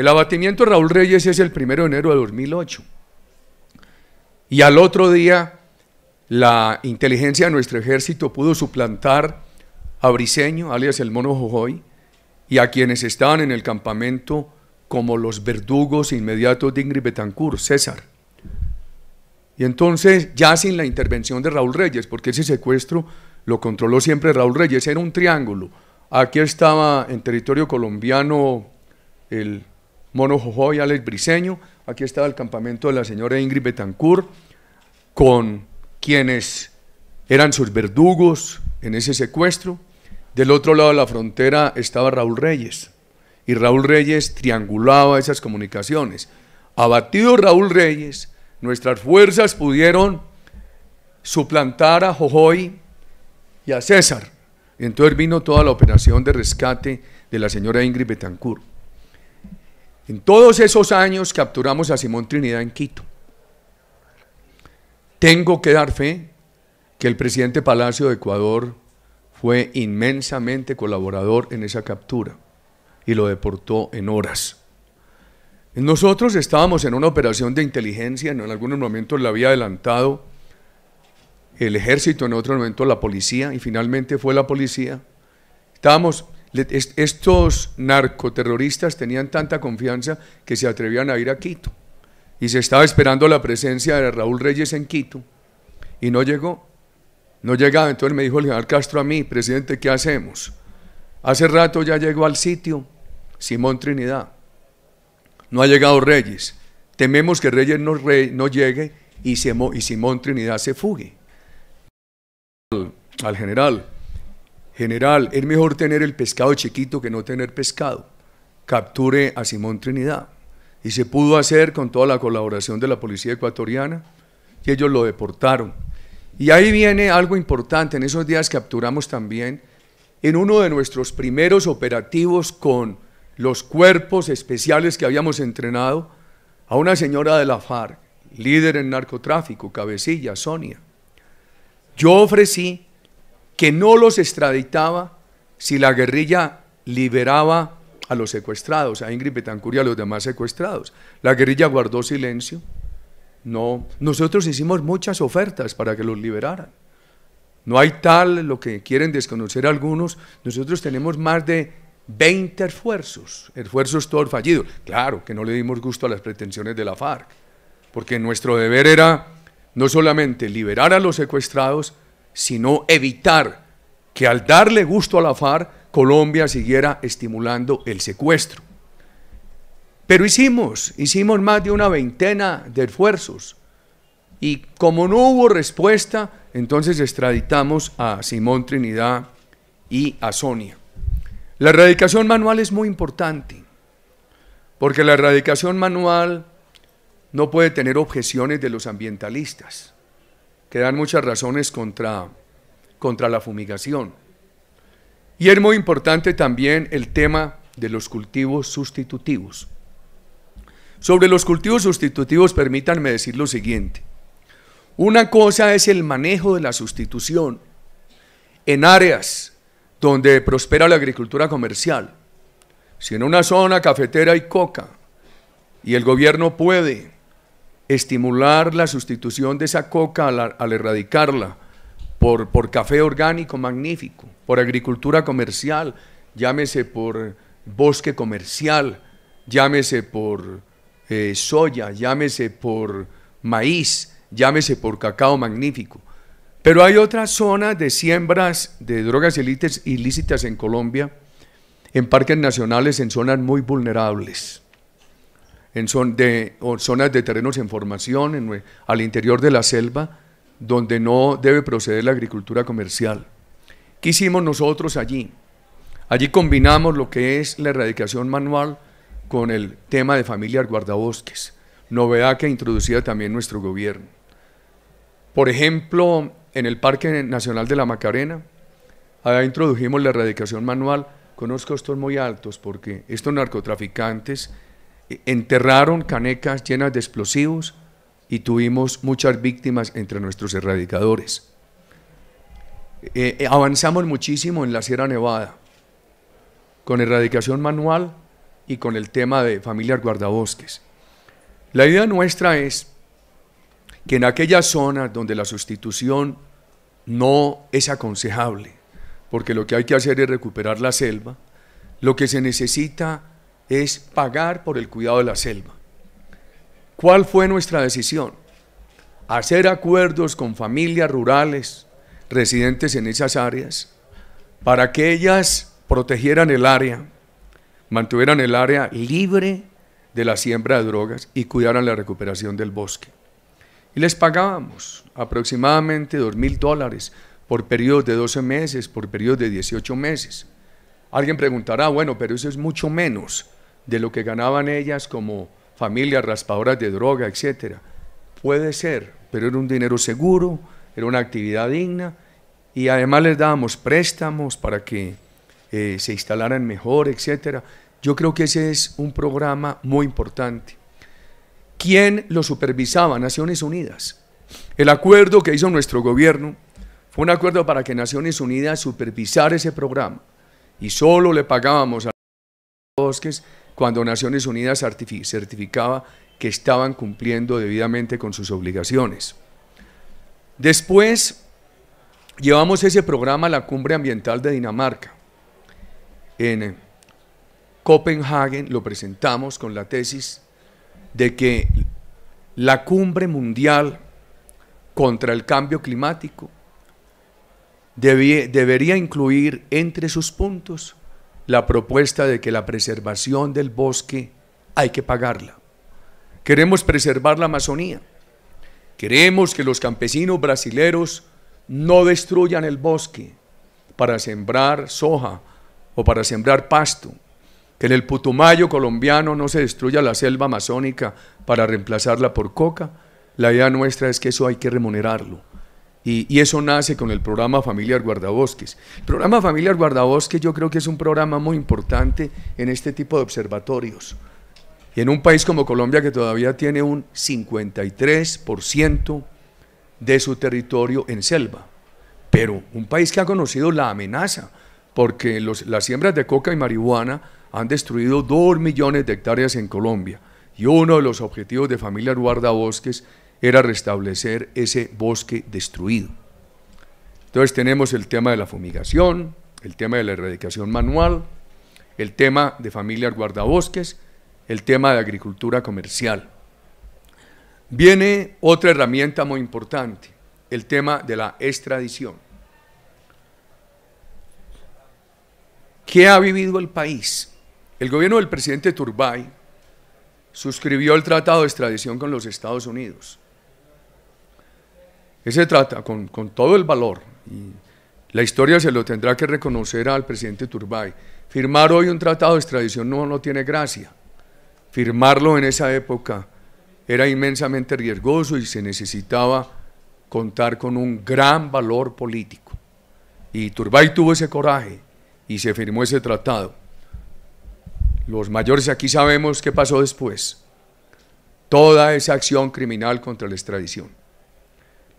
El abatimiento de Raúl Reyes es el primero de enero de 2008. Y al otro día, la inteligencia de nuestro ejército pudo suplantar a Briseño, alias el Mono Jojoy, y a quienes estaban en el campamento como los verdugos inmediatos de Ingrid Betancourt, César. Y entonces, ya sin la intervención de Raúl Reyes, porque ese secuestro lo controló siempre Raúl Reyes, era un triángulo. Aquí estaba en territorio colombiano el Mono Jojoy, Alex Briseño. Aquí estaba el campamento de la señora Ingrid Betancourt, con quienes eran sus verdugos en ese secuestro. Del otro lado de la frontera estaba Raúl Reyes, y Raúl Reyes triangulaba esas comunicaciones. Abatido Raúl Reyes, nuestras fuerzas pudieron suplantar a Jojoy y a César. Entonces vino toda la operación de rescate de la señora Ingrid Betancourt. En todos esos años capturamos a Simón Trinidad en Quito. Tengo que dar fe que el presidente Palacio de Ecuador fue inmensamente colaborador en esa captura y lo deportó en horas. Nosotros estábamos en una operación de inteligencia, en algunos momentos la había adelantado el ejército, en otro momento la policía, y finalmente fue la policía. Estábamos estos narcoterroristas tenían tanta confianza que se atrevían a ir a Quito. Y se estaba esperando la presencia de Raúl Reyes en Quito. Y no llegó. No llegaba. Entonces me dijo el general Castro a mí, presidente, ¿qué hacemos? Hace rato ya llegó al sitio Simón Trinidad. No ha llegado Reyes. Tememos que Reyes no, no llegue y Simón, Trinidad se fugue. al general. General, es mejor tener el pescado chiquito que no tener pescado. Capture a Simón Trinidad. Y se pudo hacer con toda la colaboración de la policía ecuatoriana y ellos lo deportaron. Y ahí viene algo importante. En esos días capturamos también en uno de nuestros primeros operativos con los cuerpos especiales que habíamos entrenado a una señora de la FARC, líder en narcotráfico, cabecilla, Sonia. Yo ofrecí que no los extraditaba si la guerrilla liberaba a los secuestrados, a Ingrid Betancur y a los demás secuestrados. La guerrilla guardó silencio. No, nosotros hicimos muchas ofertas para que los liberaran. No hay tal lo que quieren desconocer algunos. Nosotros tenemos más de 20 esfuerzos, esfuerzos todos fallidos. Claro que no le dimos gusto a las pretensiones de la FARC, porque nuestro deber era no solamente liberar a los secuestrados, sino evitar que al darle gusto a la FARC, Colombia siguiera estimulando el secuestro. Pero hicimos, hicimos más de una veintena de esfuerzos. Y como no hubo respuesta, entonces extraditamos a Simón Trinidad y a Sonia. La erradicación manual es muy importante, porque la erradicación manual no puede tener objeciones de los ambientalistas dan muchas razones contra, contra la fumigación. Y es muy importante también el tema de los cultivos sustitutivos. Sobre los cultivos sustitutivos, permítanme decir lo siguiente. Una cosa es el manejo de la sustitución en áreas donde prospera la agricultura comercial. Si en una zona cafetera hay coca y el gobierno puede estimular la sustitución de esa coca al, erradicarla por, por café orgánico magnífico, por agricultura comercial, llámese por bosque comercial, llámese por eh, soya, llámese por maíz, llámese por cacao magnífico. Pero hay otras zonas de siembras de drogas ilícitas en Colombia, en parques nacionales, en zonas muy vulnerables en son de, zonas de terrenos en formación, al interior de la selva, donde no debe proceder la agricultura comercial. ¿Qué hicimos nosotros allí? Allí combinamos lo que es la erradicación manual con el tema de familias guardabosques, novedad que introducía también nuestro gobierno. Por ejemplo, en el Parque Nacional de la Macarena, allá introdujimos la erradicación manual con unos costos muy altos porque estos narcotraficantes enterraron canecas llenas de explosivos y tuvimos muchas víctimas entre nuestros erradicadores. Eh, eh, avanzamos muchísimo en la Sierra Nevada, con erradicación manual y con el tema de familias guardabosques. La idea nuestra es que en aquellas zonas donde la sustitución no es aconsejable, porque lo que hay que hacer es recuperar la selva, lo que se necesita es pagar por el cuidado de la selva. ¿Cuál fue nuestra decisión? Hacer acuerdos con familias rurales residentes en esas áreas para que ellas protegieran el área, mantuvieran el área libre de la siembra de drogas y cuidaran la recuperación del bosque. Y les pagábamos aproximadamente dos mil dólares por periodos de 12 meses, por periodos de 18 meses. Alguien preguntará, bueno, pero eso es mucho menos de lo que ganaban ellas como familias raspadoras de droga, etcétera. Puede ser, pero era un dinero seguro, era una actividad digna y además les dábamos préstamos para que eh, se instalaran mejor, etcétera. Yo creo que ese es un programa muy importante. ¿Quién lo supervisaba? Naciones Unidas. El acuerdo que hizo nuestro gobierno fue un acuerdo para que Naciones Unidas supervisara ese programa y solo le pagábamos a los bosques cuando Naciones Unidas certificaba que estaban cumpliendo debidamente con sus obligaciones. Después llevamos ese programa a la cumbre ambiental de Dinamarca. En eh, Copenhague lo presentamos con la tesis de que la cumbre mundial contra el cambio climático debería incluir entre sus puntos la propuesta de que la preservación del bosque hay que pagarla. Queremos preservar la Amazonía. Queremos que los campesinos brasileros no destruyan el bosque para sembrar soja o para sembrar pasto. Que en el Putumayo colombiano no se destruya la selva amazónica para reemplazarla por coca. La idea nuestra es que eso hay que remunerarlo y, eso nace con el programa Familiar Guardabosques. El programa Familiar Guardabosques yo creo que es un programa muy importante en este tipo de observatorios. Y en un país como Colombia que todavía tiene un 53% de su territorio en selva, pero un país que ha conocido la amenaza, porque las siembras de coca y marihuana han destruido 2 millones de hectáreas en Colombia. Y uno de los objetivos de Familiar Guardabosques era restablecer ese bosque destruido. Entonces tenemos el tema de la fumigación, el tema de la erradicación manual, el tema de familias guardabosques, el tema de agricultura comercial. Viene otra herramienta muy importante, el tema de la extradición. ¿Qué ha vivido el país? El gobierno del presidente Turbay suscribió el tratado de extradición con los Estados Unidos. Ese trata con, todo el valor. Y la historia se lo tendrá que reconocer al presidente Turbay. Firmar hoy un tratado de extradición no, no tiene gracia. Firmarlo en esa época era inmensamente riesgoso y se necesitaba contar con un gran valor político. Y Turbay tuvo ese coraje y se firmó ese tratado. Los mayores aquí sabemos qué pasó después. Toda esa acción criminal contra la extradición.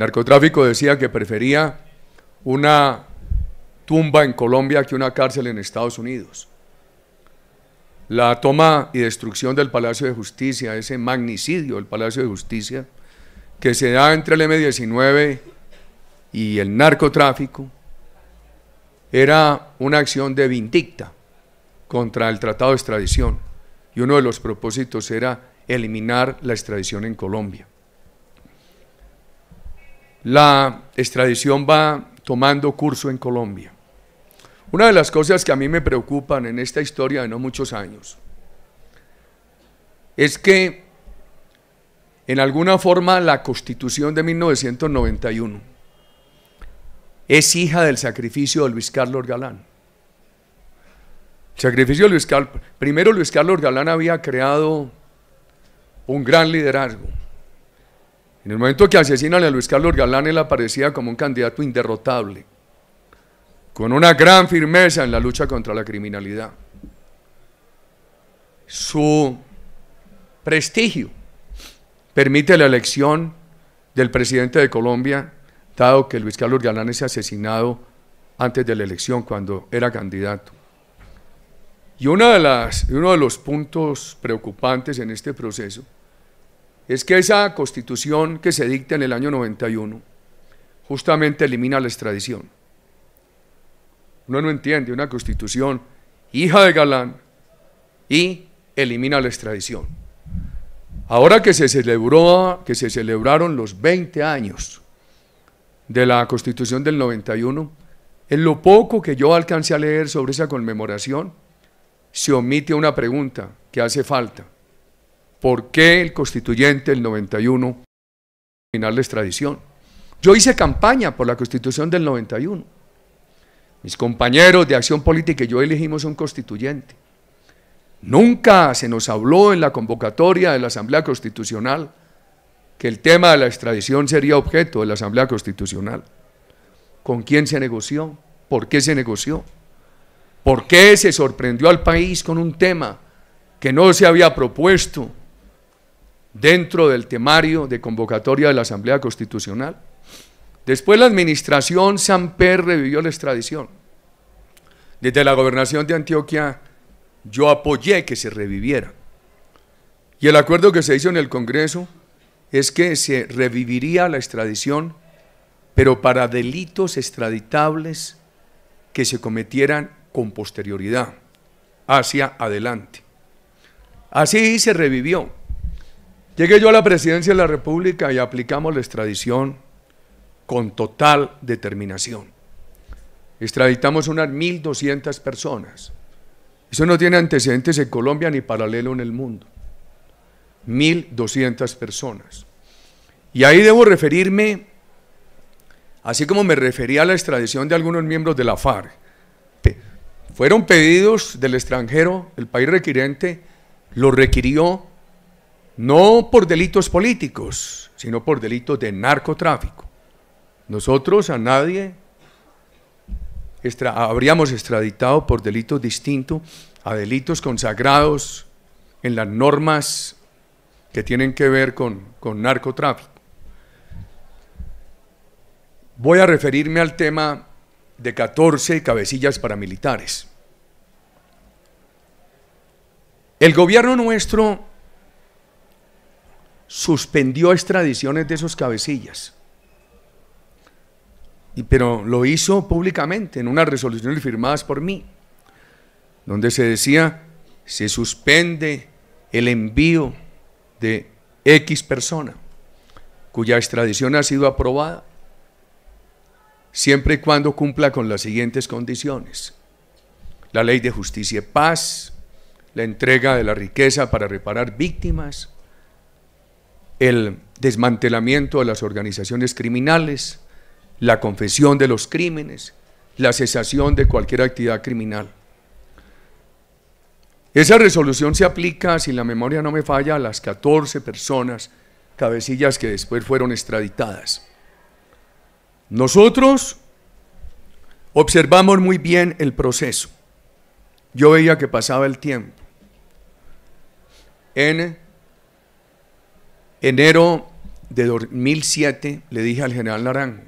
Narcotráfico decía que prefería una tumba en Colombia que una cárcel en Estados Unidos. La toma y destrucción del Palacio de Justicia, ese magnicidio del Palacio de Justicia, que se da entre el M-19 y el narcotráfico, era una acción de vindicta contra el Tratado de Extradición. Y uno de los propósitos era eliminar la extradición en Colombia la extradición va tomando curso en Colombia. Una de las cosas que a mí me preocupan en esta historia de no muchos años es que en alguna forma la constitución de 1991 es hija del sacrificio de Luis Carlos Galán. sacrificio de Luis Carlos, primero Luis Carlos Galán había creado un gran liderazgo, en el momento que asesinan a Luis Carlos Galán, él aparecía como un candidato inderrotable, con una gran firmeza en la lucha contra la criminalidad. Su prestigio permite la elección del presidente de Colombia, dado que Luis Carlos Galán es asesinado antes de la elección, cuando era candidato. Y una de las, uno de los puntos preocupantes en este proceso es que esa constitución que se dicta en el año 91 justamente elimina la extradición. Uno no entiende una constitución hija de Galán y elimina la extradición. Ahora que se, celebró, que se celebraron los 20 años de la Constitución del 91, en lo poco que yo alcancé a leer sobre esa conmemoración, se omite una pregunta que hace falta. ¿Por qué el constituyente del 91 final la extradición? Yo hice campaña por la constitución del 91. Mis compañeros de acción política y yo elegimos un constituyente. Nunca se nos habló en la convocatoria de la Asamblea Constitucional que el tema de la extradición sería objeto de la Asamblea Constitucional. ¿Con quién se negoció? ¿Por qué se negoció? ¿Por qué se sorprendió al país con un tema que no se había propuesto? dentro del temario de convocatoria de la Asamblea Constitucional. Después la administración Samper revivió la extradición. Desde la gobernación de Antioquia yo apoyé que se reviviera. Y el acuerdo que se hizo en el Congreso es que se reviviría la extradición, pero para delitos extraditables que se cometieran con posterioridad, hacia adelante. Así se revivió. Llegué yo a la presidencia de la República y aplicamos la extradición con total determinación. Extraditamos unas 1.200 personas. Eso no tiene antecedentes en Colombia ni paralelo en el mundo. 1.200 personas. Y ahí debo referirme, así como me refería a la extradición de algunos miembros de la FARC. Fueron pedidos del extranjero, el país requirente lo requirió no por delitos políticos, sino por delitos de narcotráfico. Nosotros a nadie habríamos extraditado por delitos distintos a delitos consagrados en las normas que tienen que ver con, con narcotráfico. Voy a referirme al tema de 14 cabecillas paramilitares. El gobierno nuestro suspendió extradiciones de esos cabecillas. Y, pero lo hizo públicamente en unas resoluciones firmadas por mí, donde se decía, se suspende el envío de X persona cuya extradición ha sido aprobada, siempre y cuando cumpla con las siguientes condiciones. La ley de justicia y paz, la entrega de la riqueza para reparar víctimas, el desmantelamiento de las organizaciones criminales, la confesión de los crímenes, la cesación de cualquier actividad criminal. Esa resolución se aplica, si la memoria no me falla, a las 14 personas cabecillas que después fueron extraditadas. Nosotros observamos muy bien el proceso. Yo veía que pasaba el tiempo. N- Enero de 2007 le dije al general Naranjo,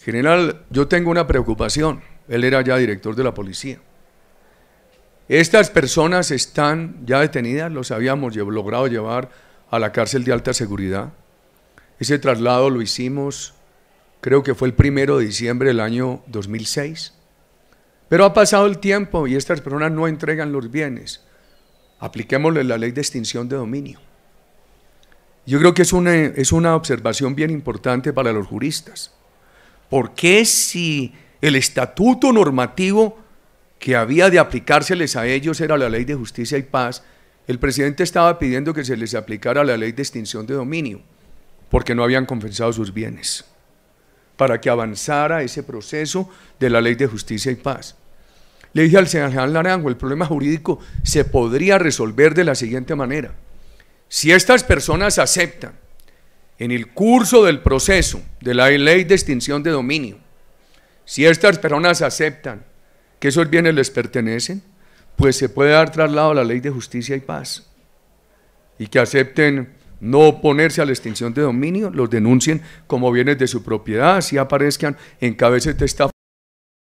general, yo tengo una preocupación. Él era ya director de la policía. Estas personas están ya detenidas, los habíamos logrado llevar a la cárcel de alta seguridad. Ese traslado lo hicimos, creo que fue el primero de diciembre del año 2006. Pero ha pasado el tiempo y estas personas no entregan los bienes. Apliquémosle la ley de extinción de dominio. Yo creo que es una, es una observación bien importante para los juristas. porque si el estatuto normativo que había de aplicárseles a ellos era la ley de justicia y paz, el presidente estaba pidiendo que se les aplicara la ley de extinción de dominio, porque no habían confesado sus bienes, para que avanzara ese proceso de la ley de justicia y paz. Le dije al señor Naranjo, el problema jurídico se podría resolver de la siguiente manera. Si estas personas aceptan en el curso del proceso de la ley de extinción de dominio, si estas personas aceptan que esos bienes les pertenecen, pues se puede dar traslado a la ley de justicia y paz. Y que acepten no oponerse a la extinción de dominio, los denuncien como bienes de su propiedad, si aparezcan en cabezas de esta